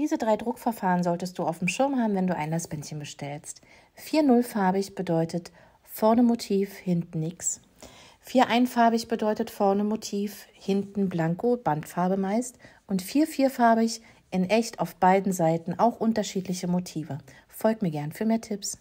Diese drei Druckverfahren solltest du auf dem Schirm haben, wenn du ein Laspendchen bestellst. 4-0 farbig bedeutet vorne Motiv, hinten nix. 4 einfarbig bedeutet vorne Motiv, hinten Blanko, Bandfarbe meist. Und 4 4 farbig in echt auf beiden Seiten auch unterschiedliche Motive. Folgt mir gern für mehr Tipps.